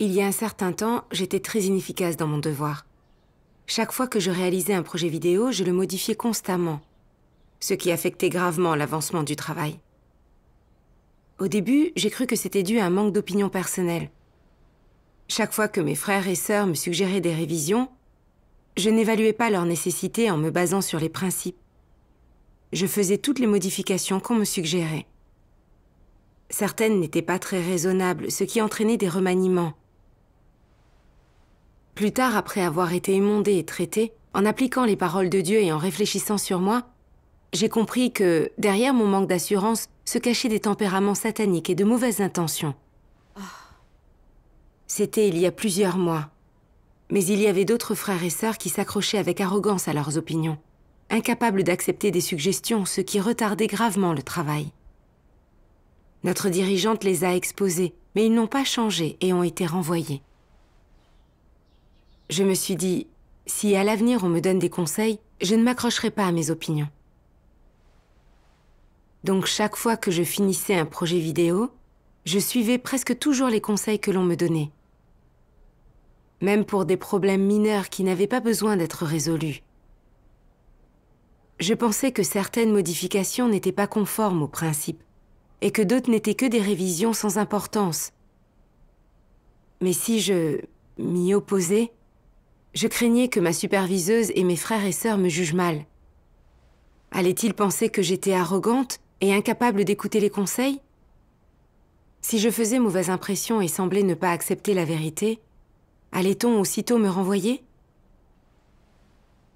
Il y a un certain temps, j'étais très inefficace dans mon devoir. Chaque fois que je réalisais un projet vidéo, je le modifiais constamment, ce qui affectait gravement l'avancement du travail. Au début, j'ai cru que c'était dû à un manque d'opinion personnelle. Chaque fois que mes frères et sœurs me suggéraient des révisions, je n'évaluais pas leur nécessité en me basant sur les principes. Je faisais toutes les modifications qu'on me suggérait. Certaines n'étaient pas très raisonnables, ce qui entraînait des remaniements, plus tard, après avoir été émondé et traité, en appliquant les paroles de Dieu et en réfléchissant sur moi, j'ai compris que, derrière mon manque d'assurance, se cachaient des tempéraments sataniques et de mauvaises intentions. Ah. C'était il y a plusieurs mois. Mais il y avait d'autres frères et sœurs qui s'accrochaient avec arrogance à leurs opinions, incapables d'accepter des suggestions, ce qui retardait gravement le travail. Notre dirigeante les a exposés, mais ils n'ont pas changé et ont été renvoyés. Je me suis dit, si à l'avenir on me donne des conseils, je ne m'accrocherai pas à mes opinions. Donc chaque fois que je finissais un projet vidéo, je suivais presque toujours les conseils que l'on me donnait. Même pour des problèmes mineurs qui n'avaient pas besoin d'être résolus. Je pensais que certaines modifications n'étaient pas conformes aux principes, et que d'autres n'étaient que des révisions sans importance. Mais si je m'y opposais, je craignais que ma superviseuse et mes frères et sœurs me jugent mal. Allait-il penser que j'étais arrogante et incapable d'écouter les conseils Si je faisais mauvaise impression et semblais ne pas accepter la vérité, allait-on aussitôt me renvoyer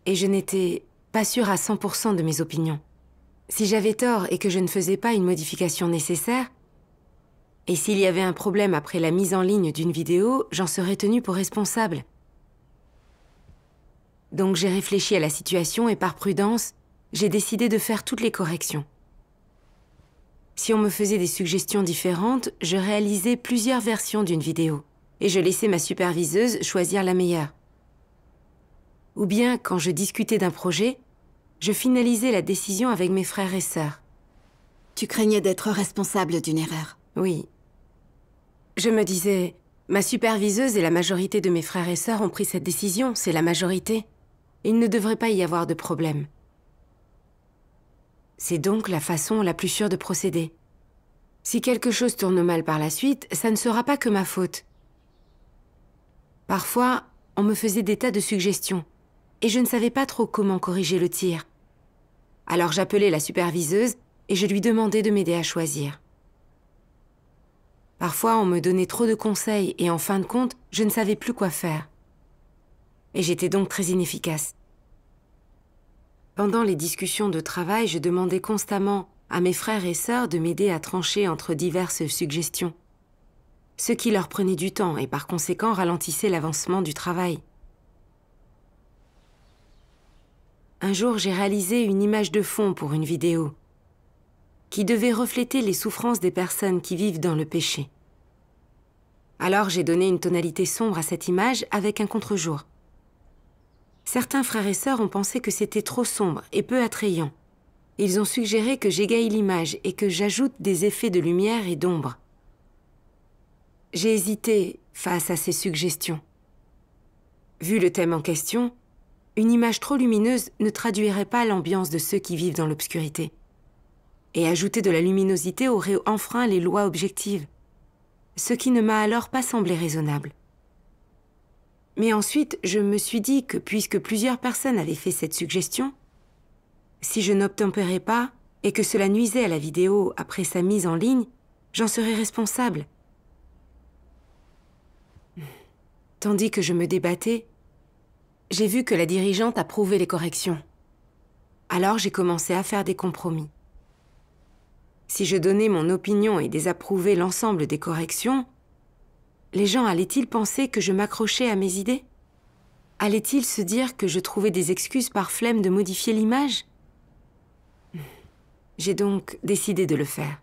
Et je n'étais pas sûre à 100% de mes opinions. Si j'avais tort et que je ne faisais pas une modification nécessaire, et s'il y avait un problème après la mise en ligne d'une vidéo, j'en serais tenue pour responsable. Donc j'ai réfléchi à la situation et par prudence, j'ai décidé de faire toutes les corrections. Si on me faisait des suggestions différentes, je réalisais plusieurs versions d'une vidéo et je laissais ma superviseuse choisir la meilleure. Ou bien, quand je discutais d'un projet, je finalisais la décision avec mes frères et sœurs. Tu craignais d'être responsable d'une erreur Oui. Je me disais, ma superviseuse et la majorité de mes frères et sœurs ont pris cette décision, c'est la majorité. Il ne devrait pas y avoir de problème. C'est donc la façon la plus sûre de procéder. Si quelque chose tourne mal par la suite, ça ne sera pas que ma faute. Parfois, on me faisait des tas de suggestions, et je ne savais pas trop comment corriger le tir. Alors j'appelais la superviseuse et je lui demandais de m'aider à choisir. Parfois, on me donnait trop de conseils et en fin de compte, je ne savais plus quoi faire et j'étais donc très inefficace. Pendant les discussions de travail, je demandais constamment à mes frères et sœurs de m'aider à trancher entre diverses suggestions, ce qui leur prenait du temps et par conséquent ralentissait l'avancement du travail. Un jour, j'ai réalisé une image de fond pour une vidéo qui devait refléter les souffrances des personnes qui vivent dans le péché. Alors j'ai donné une tonalité sombre à cette image avec un contre-jour. Certains frères et sœurs ont pensé que c'était trop sombre et peu attrayant. Ils ont suggéré que j'égaye l'image et que j'ajoute des effets de lumière et d'ombre. J'ai hésité face à ces suggestions. Vu le thème en question, une image trop lumineuse ne traduirait pas l'ambiance de ceux qui vivent dans l'obscurité. Et ajouter de la luminosité aurait enfreint les lois objectives, ce qui ne m'a alors pas semblé raisonnable. Mais ensuite, je me suis dit que puisque plusieurs personnes avaient fait cette suggestion, si je n'obtempérais pas et que cela nuisait à la vidéo après sa mise en ligne, j'en serais responsable. Tandis que je me débattais, j'ai vu que la dirigeante approuvait les corrections. Alors j'ai commencé à faire des compromis. Si je donnais mon opinion et désapprouvais l'ensemble des corrections, les gens allaient-ils penser que je m'accrochais à mes idées Allaient-ils se dire que je trouvais des excuses par flemme de modifier l'image hmm. J'ai donc décidé de le faire.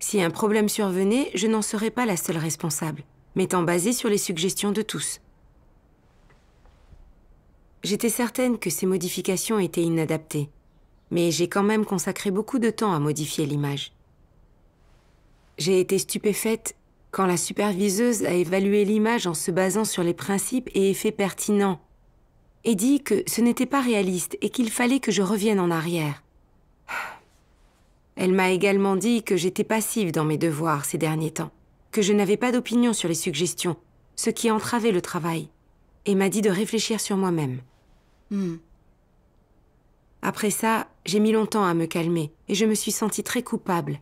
Si un problème survenait, je n'en serais pas la seule responsable, m'étant basée sur les suggestions de tous. J'étais certaine que ces modifications étaient inadaptées, mais j'ai quand même consacré beaucoup de temps à modifier l'image. J'ai été stupéfaite quand la superviseuse a évalué l'image en se basant sur les principes et effets pertinents, et dit que ce n'était pas réaliste et qu'il fallait que je revienne en arrière. Elle m'a également dit que j'étais passive dans mes devoirs ces derniers temps, que je n'avais pas d'opinion sur les suggestions, ce qui entravait le travail, et m'a dit de réfléchir sur moi-même. Hmm. Après ça, j'ai mis longtemps à me calmer, et je me suis sentie très coupable,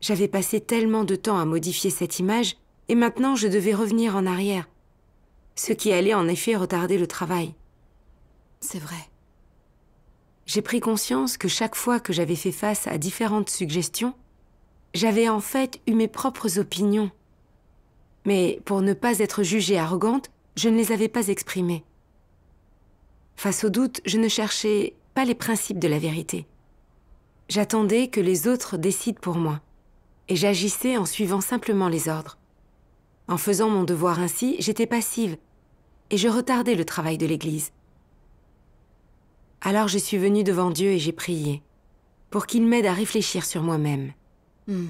j'avais passé tellement de temps à modifier cette image, et maintenant je devais revenir en arrière. Ce qui allait en effet retarder le travail. C'est vrai. J'ai pris conscience que chaque fois que j'avais fait face à différentes suggestions, j'avais en fait eu mes propres opinions. Mais pour ne pas être jugée arrogante, je ne les avais pas exprimées. Face au doute, je ne cherchais pas les principes de la vérité. J'attendais que les autres décident pour moi et j'agissais en suivant simplement les ordres. En faisant mon devoir ainsi, j'étais passive, et je retardais le travail de l'Église. Alors je suis venue devant Dieu et j'ai prié, pour qu'il m'aide à réfléchir sur moi-même. Hmm.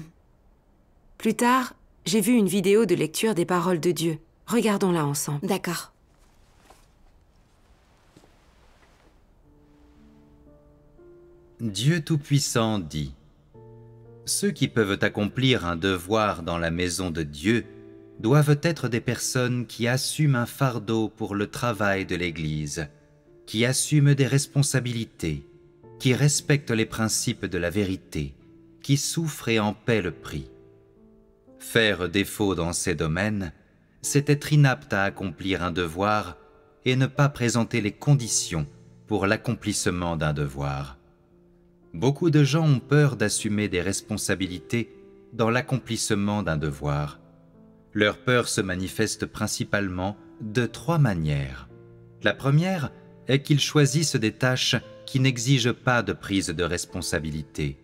Plus tard, j'ai vu une vidéo de lecture des paroles de Dieu. Regardons-la ensemble. D'accord. Dieu Tout-Puissant dit ceux qui peuvent accomplir un devoir dans la maison de Dieu doivent être des personnes qui assument un fardeau pour le travail de l'Église, qui assument des responsabilités, qui respectent les principes de la vérité, qui souffrent et en paient le prix. Faire défaut dans ces domaines, c'est être inapte à accomplir un devoir et ne pas présenter les conditions pour l'accomplissement d'un devoir beaucoup de gens ont peur d'assumer des responsabilités dans l'accomplissement d'un devoir. Leur peur se manifeste principalement de trois manières. La première est qu'ils choisissent des tâches qui n'exigent pas de prise de responsabilité.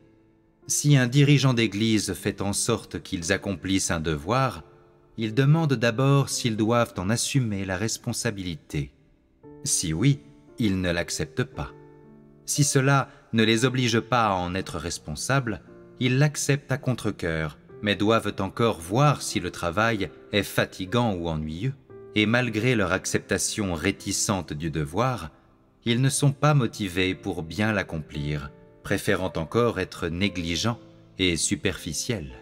Si un dirigeant d'église fait en sorte qu'ils accomplissent un devoir, il demande d'abord s'ils doivent en assumer la responsabilité. Si oui, ils ne l'acceptent pas. Si cela ne les oblige pas à en être responsables, ils l'acceptent à contre-cœur, mais doivent encore voir si le travail est fatigant ou ennuyeux, et malgré leur acceptation réticente du devoir, ils ne sont pas motivés pour bien l'accomplir, préférant encore être négligents et superficiels.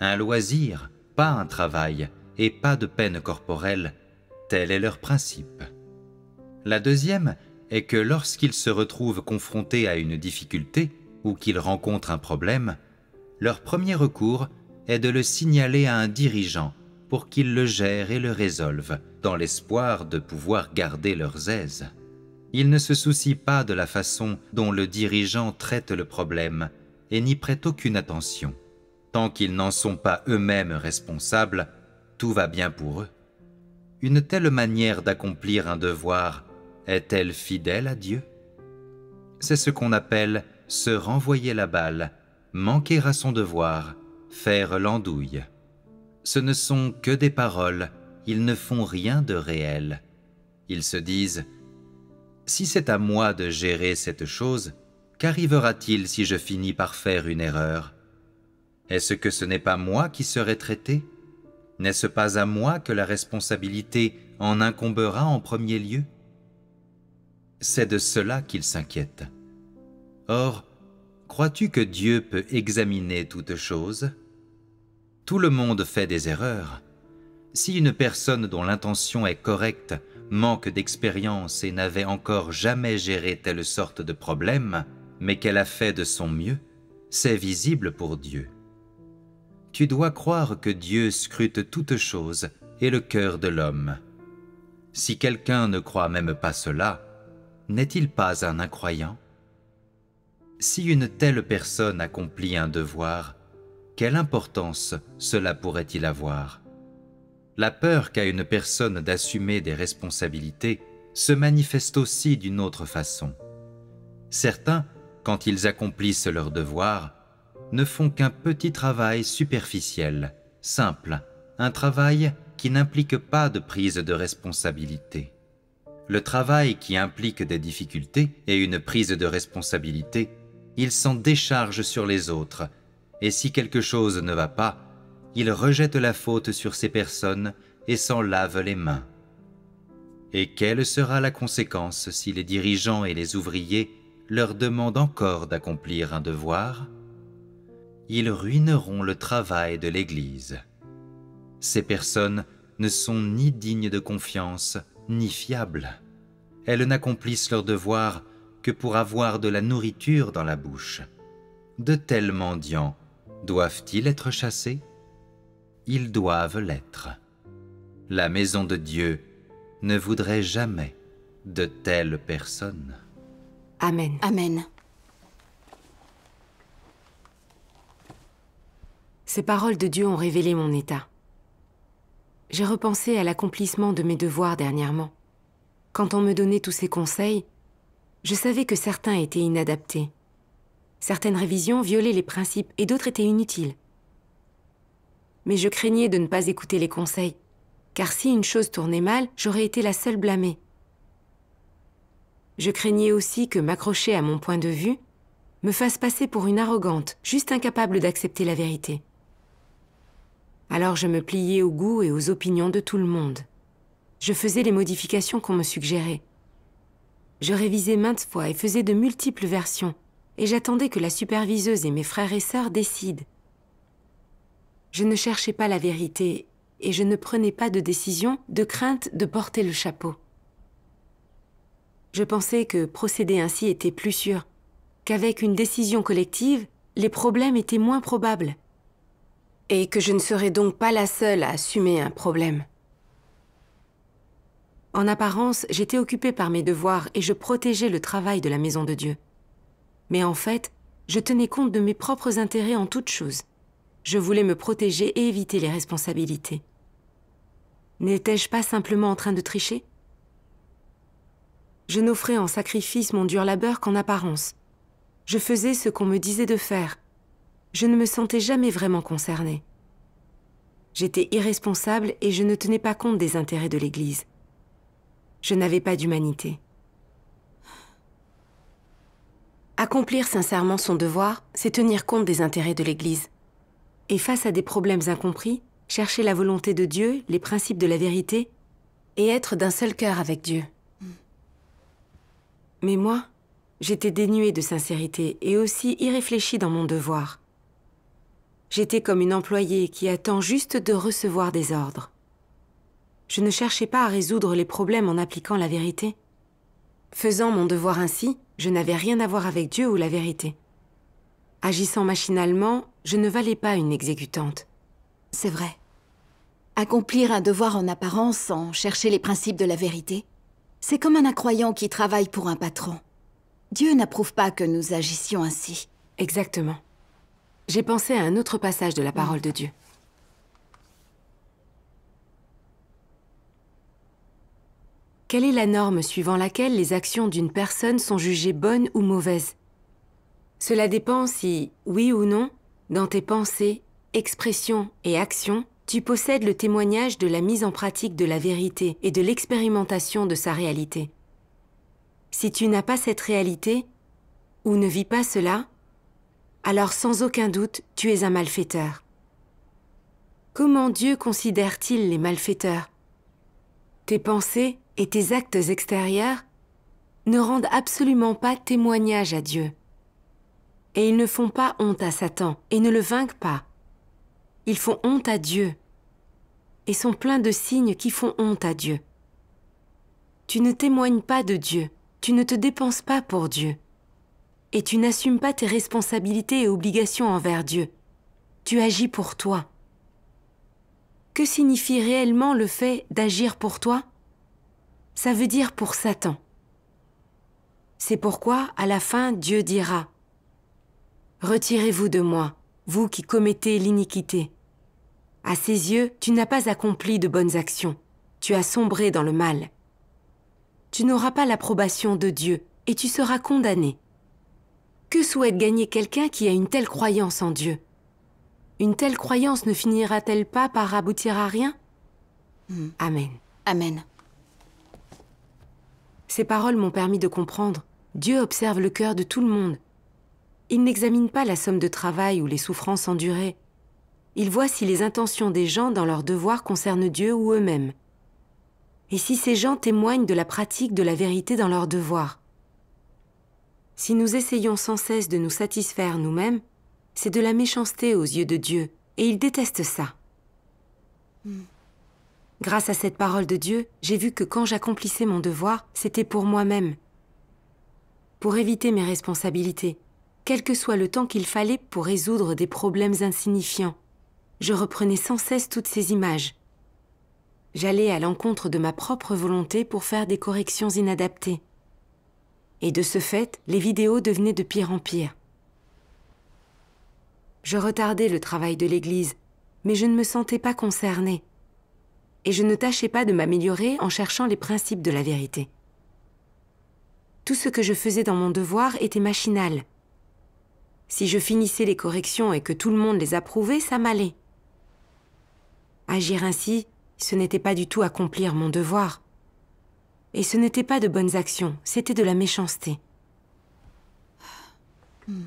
Un loisir, pas un travail, et pas de peine corporelle, tel est leur principe. La deuxième est que lorsqu'ils se retrouvent confrontés à une difficulté ou qu'ils rencontrent un problème, leur premier recours est de le signaler à un dirigeant pour qu'il le gère et le résolve, dans l'espoir de pouvoir garder leurs aises. Ils ne se soucient pas de la façon dont le dirigeant traite le problème et n'y prêtent aucune attention. Tant qu'ils n'en sont pas eux-mêmes responsables, tout va bien pour eux. Une telle manière d'accomplir un devoir est-elle fidèle à Dieu C'est ce qu'on appelle se renvoyer la balle, manquer à son devoir, faire l'andouille. Ce ne sont que des paroles, ils ne font rien de réel. Ils se disent « Si c'est à moi de gérer cette chose, qu'arrivera-t-il si je finis par faire une erreur Est-ce que ce n'est pas moi qui serai traité N'est-ce pas à moi que la responsabilité en incombera en premier lieu ?» C'est de cela qu'il s'inquiète. Or, crois-tu que Dieu peut examiner toutes choses Tout le monde fait des erreurs. Si une personne dont l'intention est correcte manque d'expérience et n'avait encore jamais géré telle sorte de problème, mais qu'elle a fait de son mieux, c'est visible pour Dieu. Tu dois croire que Dieu scrute toutes choses et le cœur de l'homme. Si quelqu'un ne croit même pas cela, n'est-il pas un incroyant Si une telle personne accomplit un devoir, quelle importance cela pourrait-il avoir La peur qu'a une personne d'assumer des responsabilités se manifeste aussi d'une autre façon. Certains, quand ils accomplissent leur devoir, ne font qu'un petit travail superficiel, simple, un travail qui n'implique pas de prise de responsabilité le travail qui implique des difficultés et une prise de responsabilité, il s'en décharge sur les autres, et si quelque chose ne va pas, ils rejettent la faute sur ces personnes et s'en lave les mains. Et quelle sera la conséquence si les dirigeants et les ouvriers leur demandent encore d'accomplir un devoir Ils ruineront le travail de l'Église. Ces personnes ne sont ni dignes de confiance ni fiables. Elles n'accomplissent leur devoir que pour avoir de la nourriture dans la bouche. De tels mendiants doivent-ils être chassés Ils doivent l'être. La maison de Dieu ne voudrait jamais de telles personnes. Amen. Amen. Ces paroles de Dieu ont révélé mon état. J'ai repensé à l'accomplissement de mes devoirs dernièrement. Quand on me donnait tous ces conseils, je savais que certains étaient inadaptés. Certaines révisions violaient les principes et d'autres étaient inutiles. Mais je craignais de ne pas écouter les conseils, car si une chose tournait mal, j'aurais été la seule blâmée. Je craignais aussi que m'accrocher à mon point de vue me fasse passer pour une arrogante, juste incapable d'accepter la vérité. Alors je me pliais aux goûts et aux opinions de tout le monde. Je faisais les modifications qu'on me suggérait. Je révisais maintes fois et faisais de multiples versions, et j'attendais que la superviseuse et mes frères et sœurs décident. Je ne cherchais pas la vérité, et je ne prenais pas de décision de crainte de porter le chapeau. Je pensais que procéder ainsi était plus sûr, qu'avec une décision collective, les problèmes étaient moins probables et que je ne serais donc pas la seule à assumer un problème. En apparence, j'étais occupée par mes devoirs et je protégeais le travail de la Maison de Dieu. Mais en fait, je tenais compte de mes propres intérêts en toute chose. Je voulais me protéger et éviter les responsabilités. N'étais-je pas simplement en train de tricher Je n'offrais en sacrifice mon dur labeur qu'en apparence. Je faisais ce qu'on me disait de faire, je ne me sentais jamais vraiment concernée. J'étais irresponsable et je ne tenais pas compte des intérêts de l'Église. Je n'avais pas d'humanité. Accomplir sincèrement son devoir, c'est tenir compte des intérêts de l'Église. Et face à des problèmes incompris, chercher la volonté de Dieu, les principes de la vérité, et être d'un seul cœur avec Dieu. Mais moi, j'étais dénuée de sincérité et aussi irréfléchie dans mon devoir. J'étais comme une employée qui attend juste de recevoir des ordres. Je ne cherchais pas à résoudre les problèmes en appliquant la vérité. Faisant mon devoir ainsi, je n'avais rien à voir avec Dieu ou la vérité. Agissant machinalement, je ne valais pas une exécutante. C'est vrai. Accomplir un devoir en apparence sans chercher les principes de la vérité, c'est comme un incroyant qui travaille pour un patron. Dieu n'approuve pas que nous agissions ainsi. Exactement. J'ai pensé à un autre passage de la parole de Dieu. Quelle est la norme suivant laquelle les actions d'une personne sont jugées bonnes ou mauvaises Cela dépend si, oui ou non, dans tes pensées, expressions et actions, tu possèdes le témoignage de la mise en pratique de la vérité et de l'expérimentation de sa réalité. Si tu n'as pas cette réalité, ou ne vis pas cela, alors sans aucun doute, tu es un malfaiteur. Comment Dieu considère-t-il les malfaiteurs Tes pensées et tes actes extérieurs ne rendent absolument pas témoignage à Dieu. Et ils ne font pas honte à Satan et ne le vainquent pas. Ils font honte à Dieu et sont pleins de signes qui font honte à Dieu. Tu ne témoignes pas de Dieu, tu ne te dépenses pas pour Dieu, et tu n'assumes pas tes responsabilités et obligations envers Dieu. Tu agis pour toi. Que signifie réellement le fait d'agir pour toi Ça veut dire pour Satan. C'est pourquoi, à la fin, Dieu dira ⁇ Retirez-vous de moi, vous qui commettez l'iniquité. À ses yeux, tu n'as pas accompli de bonnes actions, tu as sombré dans le mal. Tu n'auras pas l'approbation de Dieu, et tu seras condamné. ⁇ que souhaite gagner quelqu'un qui a une telle croyance en Dieu Une telle croyance ne finira-t-elle pas par aboutir à rien hmm. Amen. Amen. Ces paroles m'ont permis de comprendre. Dieu observe le cœur de tout le monde. Il n'examine pas la somme de travail ou les souffrances endurées. Il voit si les intentions des gens dans leurs devoirs concernent Dieu ou eux-mêmes. Et si ces gens témoignent de la pratique de la vérité dans leurs devoirs. Si nous essayons sans cesse de nous satisfaire nous-mêmes, c'est de la méchanceté aux yeux de Dieu, et il déteste ça. Hmm. Grâce à cette parole de Dieu, j'ai vu que quand j'accomplissais mon devoir, c'était pour moi-même, pour éviter mes responsabilités, quel que soit le temps qu'il fallait pour résoudre des problèmes insignifiants. Je reprenais sans cesse toutes ces images. J'allais à l'encontre de ma propre volonté pour faire des corrections inadaptées. Et de ce fait, les vidéos devenaient de pire en pire. Je retardais le travail de l'église, mais je ne me sentais pas concernée. Et je ne tâchais pas de m'améliorer en cherchant les principes de la vérité. Tout ce que je faisais dans mon devoir était machinal. Si je finissais les corrections et que tout le monde les approuvait, ça m'allait. Agir ainsi, ce n'était pas du tout accomplir mon devoir. Et ce n'était pas de bonnes actions, c'était de la méchanceté. Hmm.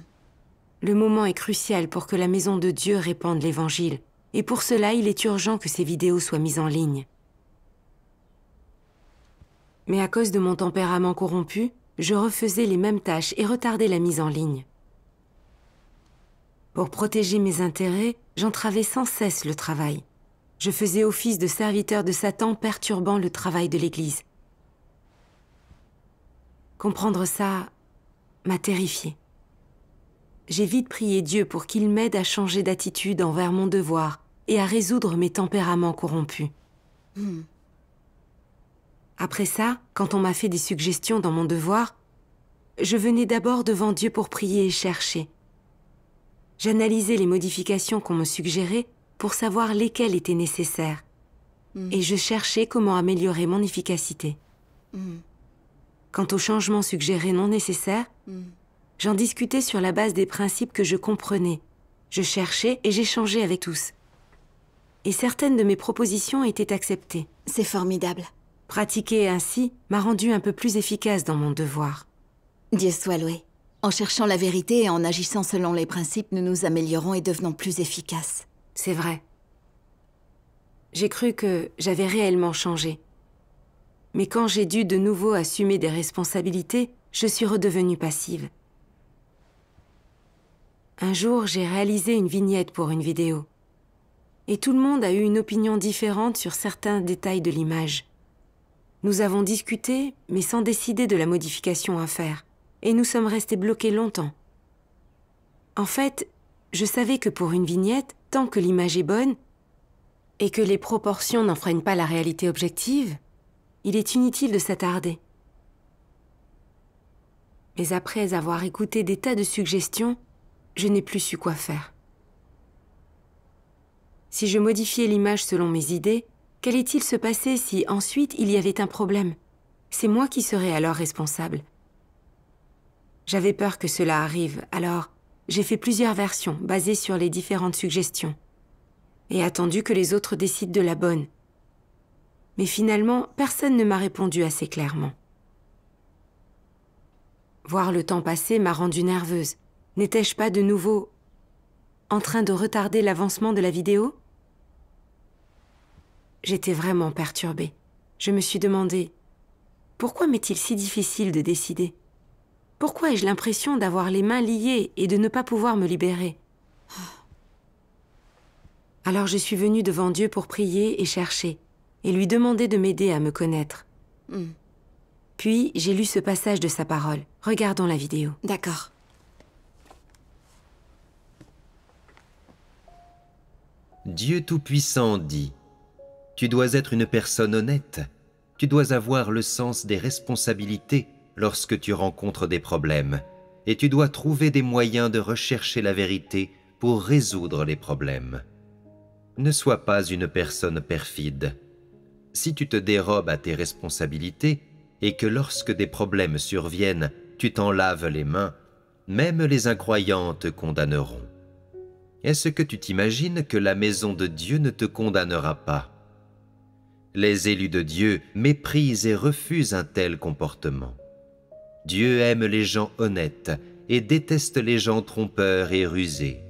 Le moment est crucial pour que la maison de Dieu répande l'Évangile, et pour cela il est urgent que ces vidéos soient mises en ligne. Mais à cause de mon tempérament corrompu, je refaisais les mêmes tâches et retardais la mise en ligne. Pour protéger mes intérêts, j'entravais sans cesse le travail. Je faisais office de serviteur de Satan perturbant le travail de l'Église. Comprendre ça m'a terrifiée. J'ai vite prié Dieu pour qu'il m'aide à changer d'attitude envers mon devoir et à résoudre mes tempéraments corrompus. Hmm. Après ça, quand on m'a fait des suggestions dans mon devoir, je venais d'abord devant Dieu pour prier et chercher. J'analysais les modifications qu'on me suggérait pour savoir lesquelles étaient nécessaires. Hmm. Et je cherchais comment améliorer mon efficacité. Hmm. Quant aux changements suggérés non nécessaires, hmm. j'en discutais sur la base des principes que je comprenais. Je cherchais et j'échangeais avec tous. Et certaines de mes propositions étaient acceptées. C'est formidable. Pratiquer ainsi m'a rendu un peu plus efficace dans mon devoir. Dieu soit loué. En cherchant la vérité et en agissant selon les principes, nous nous améliorons et devenons plus efficaces. C'est vrai. J'ai cru que j'avais réellement changé. Mais quand j'ai dû de nouveau assumer des responsabilités, je suis redevenue passive. Un jour, j'ai réalisé une vignette pour une vidéo. Et tout le monde a eu une opinion différente sur certains détails de l'image. Nous avons discuté, mais sans décider de la modification à faire. Et nous sommes restés bloqués longtemps. En fait, je savais que pour une vignette, tant que l'image est bonne, et que les proportions n'enfreignent pas la réalité objective, il est inutile de s'attarder. Mais après avoir écouté des tas de suggestions, je n'ai plus su quoi faire. Si je modifiais l'image selon mes idées, qu'allait-il se passer si ensuite il y avait un problème C'est moi qui serais alors responsable. J'avais peur que cela arrive, alors j'ai fait plusieurs versions basées sur les différentes suggestions et attendu que les autres décident de la bonne, mais finalement, personne ne m'a répondu assez clairement. Voir le temps passer m'a rendue nerveuse. N'étais-je pas de nouveau en train de retarder l'avancement de la vidéo J'étais vraiment perturbée. Je me suis demandé pourquoi m'est-il si difficile de décider Pourquoi ai-je l'impression d'avoir les mains liées et de ne pas pouvoir me libérer Alors je suis venue devant Dieu pour prier et chercher, et lui demander de m'aider à me connaître. Hmm. Puis j'ai lu ce passage de sa parole. Regardons la vidéo. D'accord. Dieu Tout-Puissant dit Tu dois être une personne honnête. Tu dois avoir le sens des responsabilités lorsque tu rencontres des problèmes. Et tu dois trouver des moyens de rechercher la vérité pour résoudre les problèmes. Ne sois pas une personne perfide si tu te dérobes à tes responsabilités et que lorsque des problèmes surviennent, tu t'en laves les mains, même les incroyants te condamneront. Est-ce que tu t'imagines que la maison de Dieu ne te condamnera pas Les élus de Dieu méprisent et refusent un tel comportement. Dieu aime les gens honnêtes et déteste les gens trompeurs et rusés.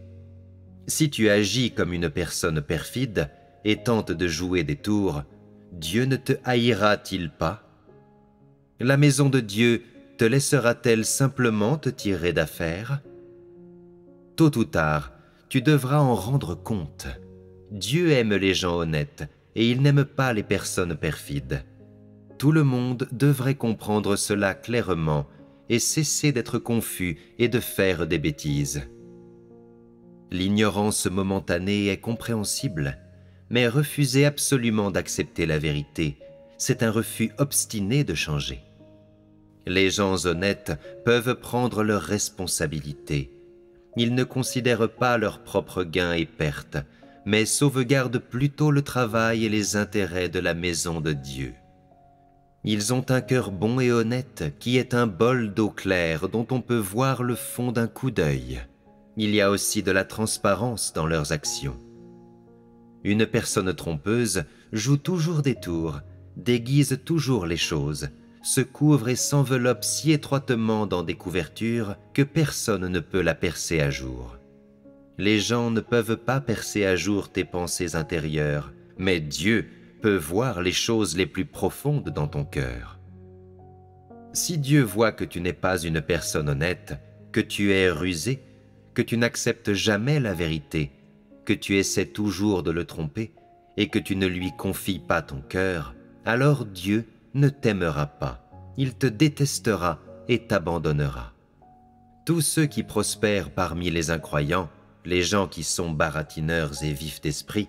Si tu agis comme une personne perfide et tente de jouer des tours, Dieu ne te haïra-t-il pas La maison de Dieu te laissera-t-elle simplement te tirer d'affaire Tôt ou tard, tu devras en rendre compte. Dieu aime les gens honnêtes et il n'aime pas les personnes perfides. Tout le monde devrait comprendre cela clairement et cesser d'être confus et de faire des bêtises. L'ignorance momentanée est compréhensible, mais refuser absolument d'accepter la vérité, c'est un refus obstiné de changer. Les gens honnêtes peuvent prendre leurs responsabilités. Ils ne considèrent pas leurs propres gains et pertes, mais sauvegardent plutôt le travail et les intérêts de la maison de Dieu. Ils ont un cœur bon et honnête qui est un bol d'eau claire dont on peut voir le fond d'un coup d'œil. Il y a aussi de la transparence dans leurs actions. Une personne trompeuse joue toujours des tours, déguise toujours les choses, se couvre et s'enveloppe si étroitement dans des couvertures que personne ne peut la percer à jour. Les gens ne peuvent pas percer à jour tes pensées intérieures, mais Dieu peut voir les choses les plus profondes dans ton cœur. Si Dieu voit que tu n'es pas une personne honnête, que tu es rusé, que tu n'acceptes jamais la vérité, que tu essaies toujours de le tromper et que tu ne lui confies pas ton cœur, alors Dieu ne t'aimera pas, il te détestera et t'abandonnera. Tous ceux qui prospèrent parmi les incroyants, les gens qui sont baratineurs et vifs d'esprit,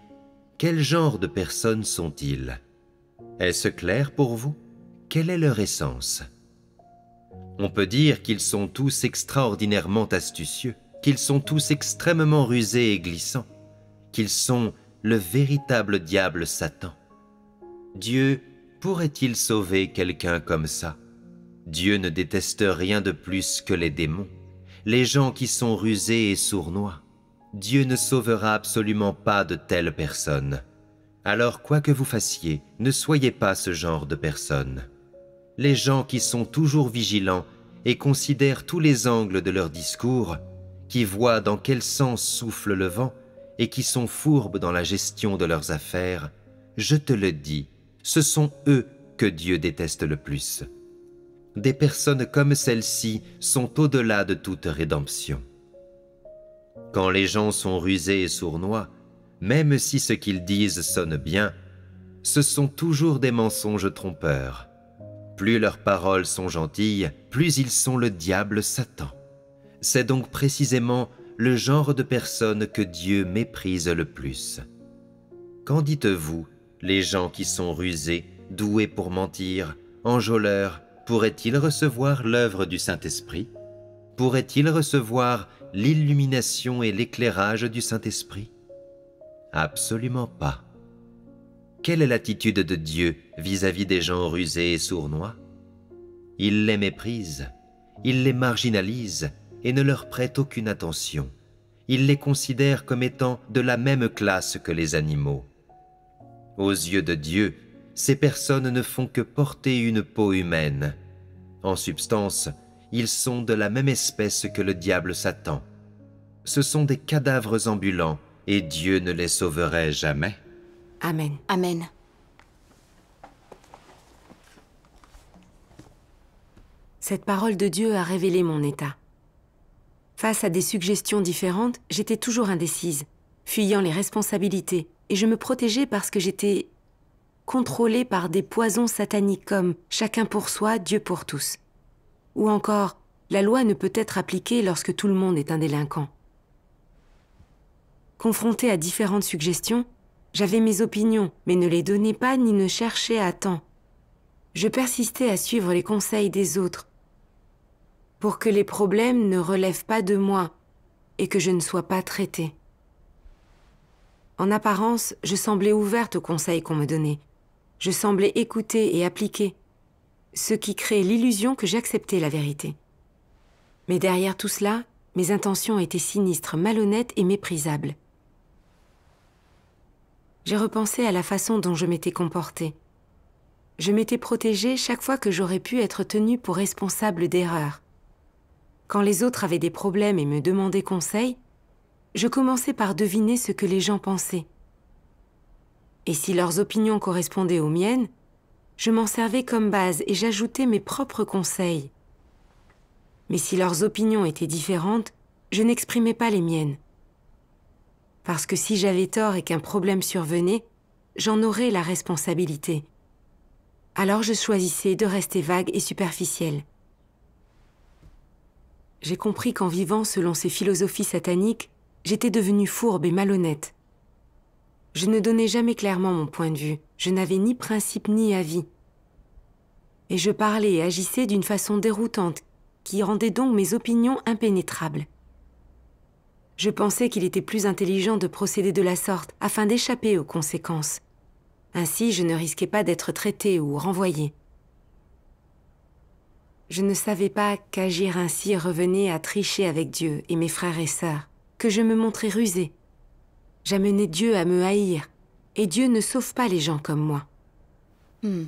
quel genre de personnes sont-ils Est-ce clair pour vous Quelle est leur essence On peut dire qu'ils sont tous extraordinairement astucieux, qu'ils sont tous extrêmement rusés et glissants, qu'ils sont le véritable diable Satan. Dieu pourrait-il sauver quelqu'un comme ça Dieu ne déteste rien de plus que les démons, les gens qui sont rusés et sournois. Dieu ne sauvera absolument pas de telles personnes. Alors quoi que vous fassiez, ne soyez pas ce genre de personnes. Les gens qui sont toujours vigilants et considèrent tous les angles de leur discours, qui voient dans quel sens souffle le vent, et qui sont fourbes dans la gestion de leurs affaires, je te le dis, ce sont eux que Dieu déteste le plus. Des personnes comme celles ci sont au-delà de toute rédemption. Quand les gens sont rusés et sournois, même si ce qu'ils disent sonne bien, ce sont toujours des mensonges trompeurs. Plus leurs paroles sont gentilles, plus ils sont le diable Satan. C'est donc précisément le genre de personnes que Dieu méprise le plus. Qu'en dites-vous, les gens qui sont rusés, doués pour mentir, enjôleurs, pourraient-ils recevoir l'œuvre du Saint-Esprit Pourraient-ils recevoir l'illumination et l'éclairage du Saint-Esprit Absolument pas. Quelle est l'attitude de Dieu vis-à-vis -vis des gens rusés et sournois Il les méprise, il les marginalise, et ne leur prête aucune attention. Il les considère comme étant de la même classe que les animaux. Aux yeux de Dieu, ces personnes ne font que porter une peau humaine. En substance, ils sont de la même espèce que le diable Satan. Ce sont des cadavres ambulants, et Dieu ne les sauverait jamais. Amen. Amen. Cette parole de Dieu a révélé mon état. Face à des suggestions différentes, j'étais toujours indécise, fuyant les responsabilités, et je me protégeais parce que j'étais contrôlée par des poisons sataniques comme chacun pour soi, Dieu pour tous. Ou encore, la loi ne peut être appliquée lorsque tout le monde est un délinquant. Confrontée à différentes suggestions, j'avais mes opinions, mais ne les donnais pas ni ne cherchais à temps. Je persistais à suivre les conseils des autres, pour que les problèmes ne relèvent pas de moi et que je ne sois pas traitée. En apparence, je semblais ouverte aux conseils qu'on me donnait. Je semblais écouter et appliquer, ce qui crée l'illusion que j'acceptais la vérité. Mais derrière tout cela, mes intentions étaient sinistres, malhonnêtes et méprisables. J'ai repensé à la façon dont je m'étais comportée. Je m'étais protégée chaque fois que j'aurais pu être tenue pour responsable d'erreurs. Quand les autres avaient des problèmes et me demandaient conseil, je commençais par deviner ce que les gens pensaient. Et si leurs opinions correspondaient aux miennes, je m'en servais comme base et j'ajoutais mes propres conseils. Mais si leurs opinions étaient différentes, je n'exprimais pas les miennes. Parce que si j'avais tort et qu'un problème survenait, j'en aurais la responsabilité. Alors je choisissais de rester vague et superficielle j'ai compris qu'en vivant selon ces philosophies sataniques, j'étais devenue fourbe et malhonnête. Je ne donnais jamais clairement mon point de vue, je n'avais ni principe ni avis. Et je parlais et agissais d'une façon déroutante, qui rendait donc mes opinions impénétrables. Je pensais qu'il était plus intelligent de procéder de la sorte afin d'échapper aux conséquences. Ainsi, je ne risquais pas d'être traité ou renvoyé. Je ne savais pas qu'agir ainsi revenait à tricher avec Dieu et mes frères et sœurs, que je me montrais rusé. J'amenais Dieu à me haïr, et Dieu ne sauve pas les gens comme moi. Hmm.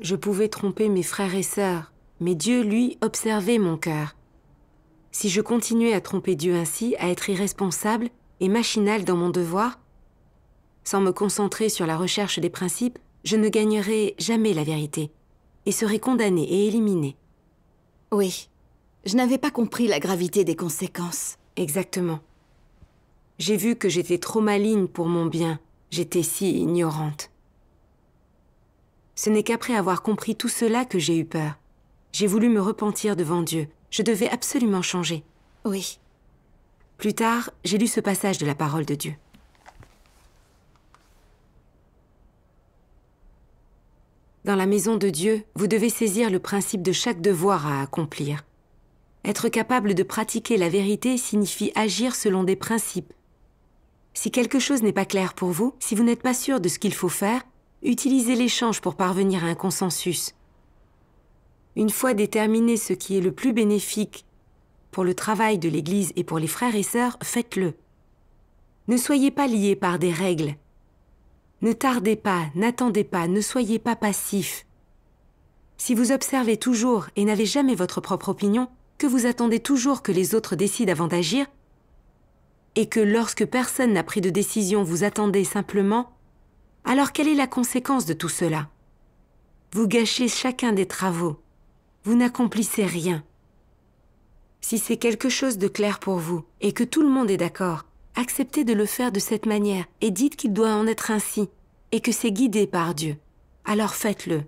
Je pouvais tromper mes frères et sœurs, mais Dieu, lui, observait mon cœur. Si je continuais à tromper Dieu ainsi, à être irresponsable et machinal dans mon devoir, sans me concentrer sur la recherche des principes, je ne gagnerais jamais la vérité et serait condamnée et éliminée. Oui. Je n'avais pas compris la gravité des conséquences. Exactement. J'ai vu que j'étais trop maligne pour mon bien. J'étais si ignorante. Ce n'est qu'après avoir compris tout cela que j'ai eu peur. J'ai voulu me repentir devant Dieu. Je devais absolument changer. Oui. Plus tard, j'ai lu ce passage de la parole de Dieu. Dans la maison de Dieu, vous devez saisir le principe de chaque devoir à accomplir. Être capable de pratiquer la vérité signifie agir selon des principes. Si quelque chose n'est pas clair pour vous, si vous n'êtes pas sûr de ce qu'il faut faire, utilisez l'échange pour parvenir à un consensus. Une fois déterminé ce qui est le plus bénéfique pour le travail de l'Église et pour les frères et sœurs, faites-le. Ne soyez pas liés par des règles, ne tardez pas, n'attendez pas, ne soyez pas passif. Si vous observez toujours et n'avez jamais votre propre opinion, que vous attendez toujours que les autres décident avant d'agir, et que lorsque personne n'a pris de décision, vous attendez simplement, alors quelle est la conséquence de tout cela Vous gâchez chacun des travaux. Vous n'accomplissez rien. Si c'est quelque chose de clair pour vous et que tout le monde est d'accord, acceptez de le faire de cette manière et dites qu'il doit en être ainsi et que c'est guidé par Dieu. Alors faites-le.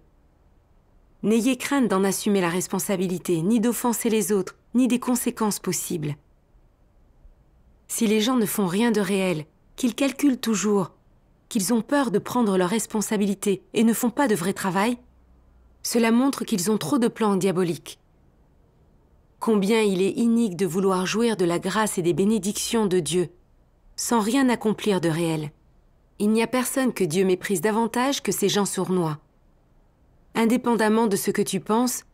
N'ayez crainte d'en assumer la responsabilité, ni d'offenser les autres, ni des conséquences possibles. Si les gens ne font rien de réel, qu'ils calculent toujours, qu'ils ont peur de prendre leurs responsabilités et ne font pas de vrai travail, cela montre qu'ils ont trop de plans diaboliques. Combien il est inique de vouloir jouir de la grâce et des bénédictions de Dieu sans rien accomplir de réel. Il n'y a personne que Dieu méprise davantage que ces gens sournois. Indépendamment de ce que tu penses,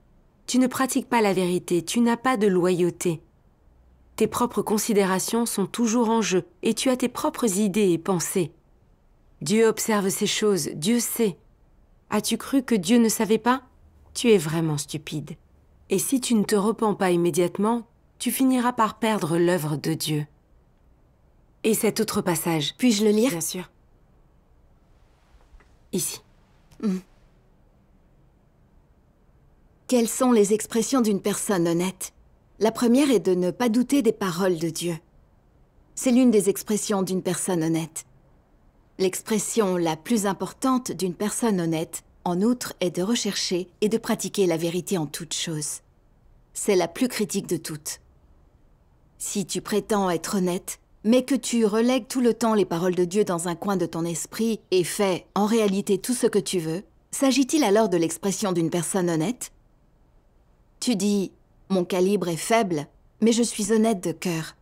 tu ne pratiques pas la vérité, tu n'as pas de loyauté. Tes propres considérations sont toujours en jeu et tu as tes propres idées et pensées. Dieu observe ces choses, Dieu sait. As-tu cru que Dieu ne savait pas Tu es vraiment stupide. Et si tu ne te repens pas immédiatement, tu finiras par perdre l'œuvre de Dieu. Et cet autre passage. Puis-je le lire Bien sûr. Ici. Hum. Quelles sont les expressions d'une personne honnête La première est de ne pas douter des paroles de Dieu. C'est l'une des expressions d'une personne honnête. L'expression la plus importante d'une personne honnête, en outre, est de rechercher et de pratiquer la vérité en toutes choses. C'est la plus critique de toutes. Si tu prétends être honnête, mais que tu relègues tout le temps les paroles de Dieu dans un coin de ton esprit et fais en réalité tout ce que tu veux, s'agit-il alors de l'expression d'une personne honnête Tu dis ⁇ Mon calibre est faible, mais je suis honnête de cœur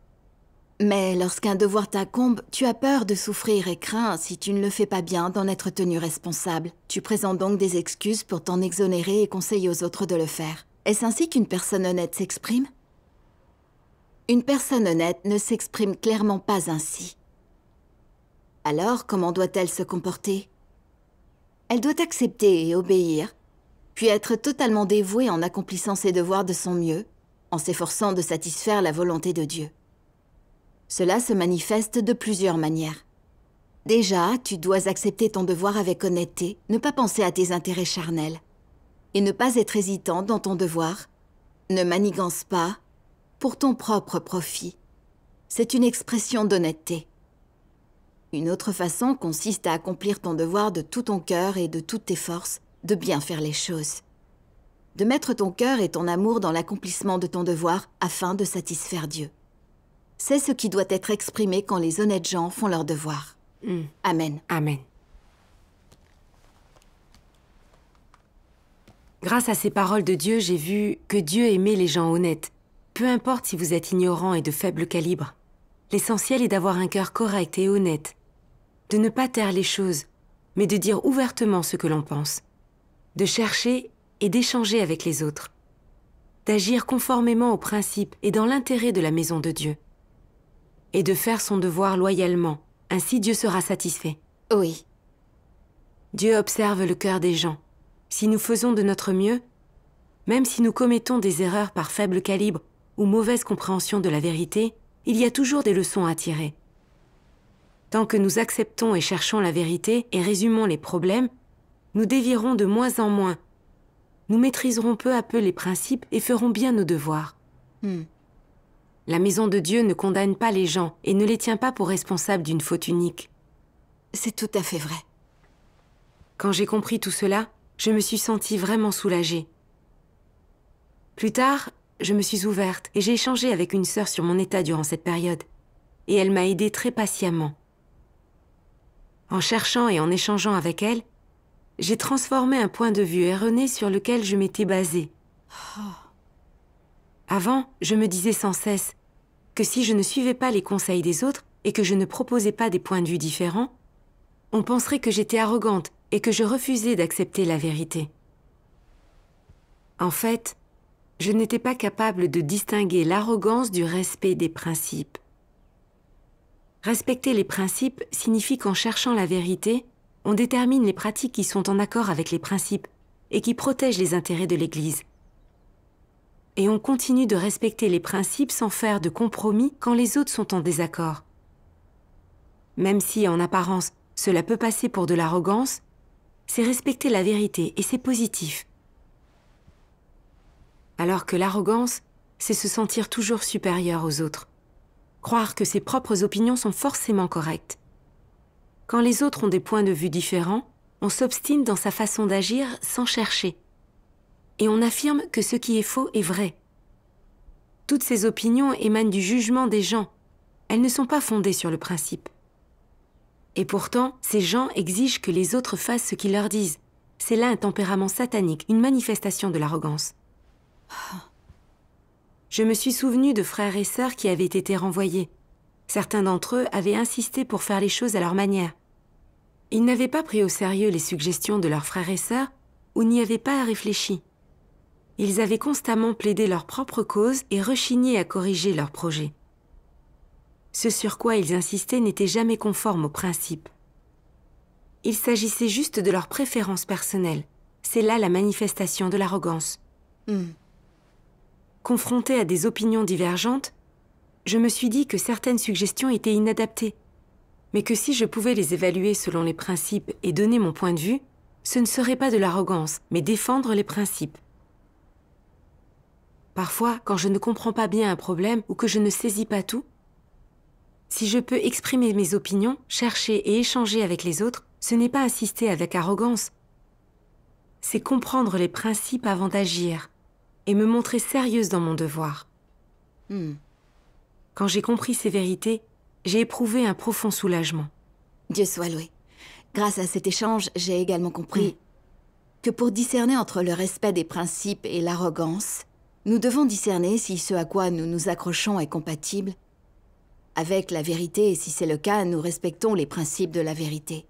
⁇ Mais lorsqu'un devoir t'incombe, tu as peur de souffrir et crains, si tu ne le fais pas bien, d'en être tenu responsable. Tu présentes donc des excuses pour t'en exonérer et conseilles aux autres de le faire. Est-ce ainsi qu'une personne honnête s'exprime une personne honnête ne s'exprime clairement pas ainsi. Alors, comment doit-elle se comporter Elle doit accepter et obéir, puis être totalement dévouée en accomplissant ses devoirs de son mieux, en s'efforçant de satisfaire la volonté de Dieu. Cela se manifeste de plusieurs manières. Déjà, tu dois accepter ton devoir avec honnêteté, ne pas penser à tes intérêts charnels, et ne pas être hésitant dans ton devoir. Ne manigance pas, pour ton propre profit. C'est une expression d'honnêteté. Une autre façon consiste à accomplir ton devoir de tout ton cœur et de toutes tes forces, de bien faire les choses. De mettre ton cœur et ton amour dans l'accomplissement de ton devoir afin de satisfaire Dieu. C'est ce qui doit être exprimé quand les honnêtes gens font leur devoir. Hmm. Amen. Amen. Grâce à ces paroles de Dieu, j'ai vu que Dieu aimait les gens honnêtes peu importe si vous êtes ignorant et de faible calibre, l'essentiel est d'avoir un cœur correct et honnête, de ne pas taire les choses, mais de dire ouvertement ce que l'on pense, de chercher et d'échanger avec les autres, d'agir conformément aux principes et dans l'intérêt de la maison de Dieu, et de faire son devoir loyalement, ainsi Dieu sera satisfait. Oui. Dieu observe le cœur des gens. Si nous faisons de notre mieux, même si nous commettons des erreurs par faible calibre ou mauvaise compréhension de la vérité, il y a toujours des leçons à tirer. Tant que nous acceptons et cherchons la vérité et résumons les problèmes, nous dévierons de moins en moins. Nous maîtriserons peu à peu les principes et ferons bien nos devoirs. Hmm. La maison de Dieu ne condamne pas les gens et ne les tient pas pour responsables d'une faute unique. C'est tout à fait vrai. Quand j'ai compris tout cela, je me suis sentie vraiment soulagée. Plus tard, je me suis ouverte et j'ai échangé avec une sœur sur mon état durant cette période. Et elle m'a aidée très patiemment. En cherchant et en échangeant avec elle, j'ai transformé un point de vue erroné sur lequel je m'étais basée. Avant, je me disais sans cesse que si je ne suivais pas les conseils des autres et que je ne proposais pas des points de vue différents, on penserait que j'étais arrogante et que je refusais d'accepter la vérité. En fait, je n'étais pas capable de distinguer l'arrogance du respect des principes. Respecter les principes signifie qu'en cherchant la vérité, on détermine les pratiques qui sont en accord avec les principes et qui protègent les intérêts de l'Église. Et on continue de respecter les principes sans faire de compromis quand les autres sont en désaccord. Même si, en apparence, cela peut passer pour de l'arrogance, c'est respecter la vérité et c'est positif. Alors que l'arrogance, c'est se sentir toujours supérieur aux autres. Croire que ses propres opinions sont forcément correctes. Quand les autres ont des points de vue différents, on s'obstine dans sa façon d'agir sans chercher. Et on affirme que ce qui est faux est vrai. Toutes ces opinions émanent du jugement des gens. Elles ne sont pas fondées sur le principe. Et pourtant, ces gens exigent que les autres fassent ce qu'ils leur disent. C'est là un tempérament satanique, une manifestation de l'arrogance. Ah. Je me suis souvenu de frères et sœurs qui avaient été renvoyés. Certains d'entre eux avaient insisté pour faire les choses à leur manière. Ils n'avaient pas pris au sérieux les suggestions de leurs frères et sœurs ou n'y avaient pas réfléchi. Ils avaient constamment plaidé leur propre cause et rechigné à corriger leurs projets. Ce sur quoi ils insistaient n'était jamais conforme aux principes. Il s'agissait juste de leurs préférences personnelles. C'est là la manifestation de l'arrogance. Hmm confrontée à des opinions divergentes, je me suis dit que certaines suggestions étaient inadaptées, mais que si je pouvais les évaluer selon les principes et donner mon point de vue, ce ne serait pas de l'arrogance, mais défendre les principes. Parfois, quand je ne comprends pas bien un problème ou que je ne saisis pas tout, si je peux exprimer mes opinions, chercher et échanger avec les autres, ce n'est pas insister avec arrogance, c'est comprendre les principes avant d'agir et me montrer sérieuse dans mon devoir. Hmm. Quand j'ai compris ces vérités, j'ai éprouvé un profond soulagement. Dieu soit loué. Grâce à cet échange, j'ai également compris hmm. que pour discerner entre le respect des principes et l'arrogance, nous devons discerner si ce à quoi nous nous accrochons est compatible avec la vérité et si c'est le cas, nous respectons les principes de la vérité.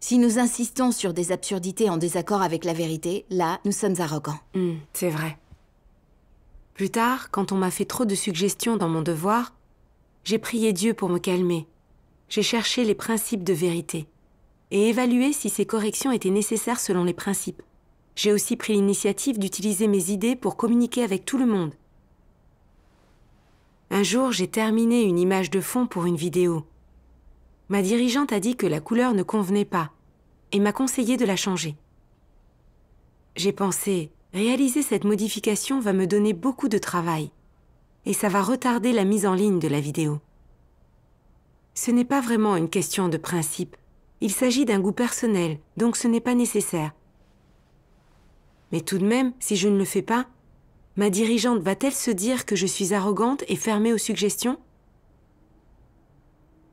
Si nous insistons sur des absurdités en désaccord avec la vérité, là, nous sommes arrogants. Hmm, c'est vrai. Plus tard, quand on m'a fait trop de suggestions dans mon devoir, j'ai prié Dieu pour me calmer. J'ai cherché les principes de vérité et évalué si ces corrections étaient nécessaires selon les principes. J'ai aussi pris l'initiative d'utiliser mes idées pour communiquer avec tout le monde. Un jour, j'ai terminé une image de fond pour une vidéo. Ma dirigeante a dit que la couleur ne convenait pas et m'a conseillé de la changer. J'ai pensé, Réaliser cette modification va me donner beaucoup de travail et ça va retarder la mise en ligne de la vidéo. Ce n'est pas vraiment une question de principe. Il s'agit d'un goût personnel, donc ce n'est pas nécessaire. Mais tout de même, si je ne le fais pas, ma dirigeante va-t-elle se dire que je suis arrogante et fermée aux suggestions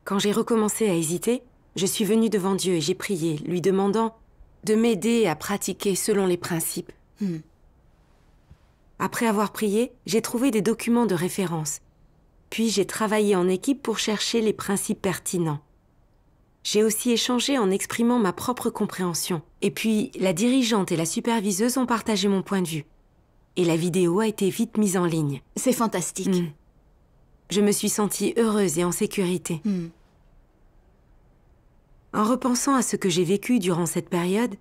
Quand j'ai recommencé à hésiter, je suis venue devant Dieu et j'ai prié, lui demandant de m'aider à pratiquer selon les principes. Hmm. Après avoir prié, j'ai trouvé des documents de référence. Puis j'ai travaillé en équipe pour chercher les principes pertinents. J'ai aussi échangé en exprimant ma propre compréhension. Et puis, la dirigeante et la superviseuse ont partagé mon point de vue. Et la vidéo a été vite mise en ligne. C'est fantastique. Hmm. Je me suis sentie heureuse et en sécurité. Hmm. En repensant à ce que j'ai vécu durant cette période,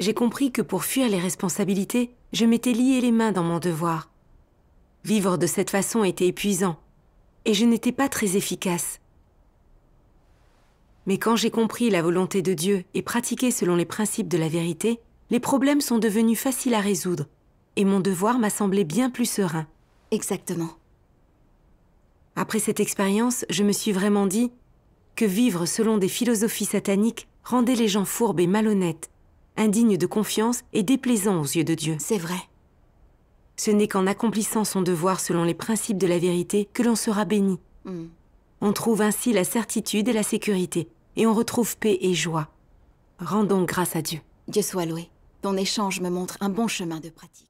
j'ai compris que pour fuir les responsabilités, je m'étais lié les mains dans mon devoir. Vivre de cette façon était épuisant, et je n'étais pas très efficace. Mais quand j'ai compris la volonté de Dieu et pratiqué selon les principes de la vérité, les problèmes sont devenus faciles à résoudre, et mon devoir m'a semblé bien plus serein. Exactement. Après cette expérience, je me suis vraiment dit que vivre selon des philosophies sataniques rendait les gens fourbes et malhonnêtes, indigne de confiance et déplaisant aux yeux de Dieu. C'est vrai. Ce n'est qu'en accomplissant son devoir selon les principes de la vérité que l'on sera béni. Hmm. On trouve ainsi la certitude et la sécurité, et on retrouve paix et joie. donc grâce à Dieu. Dieu soit loué. Ton échange me montre un bon chemin de pratique.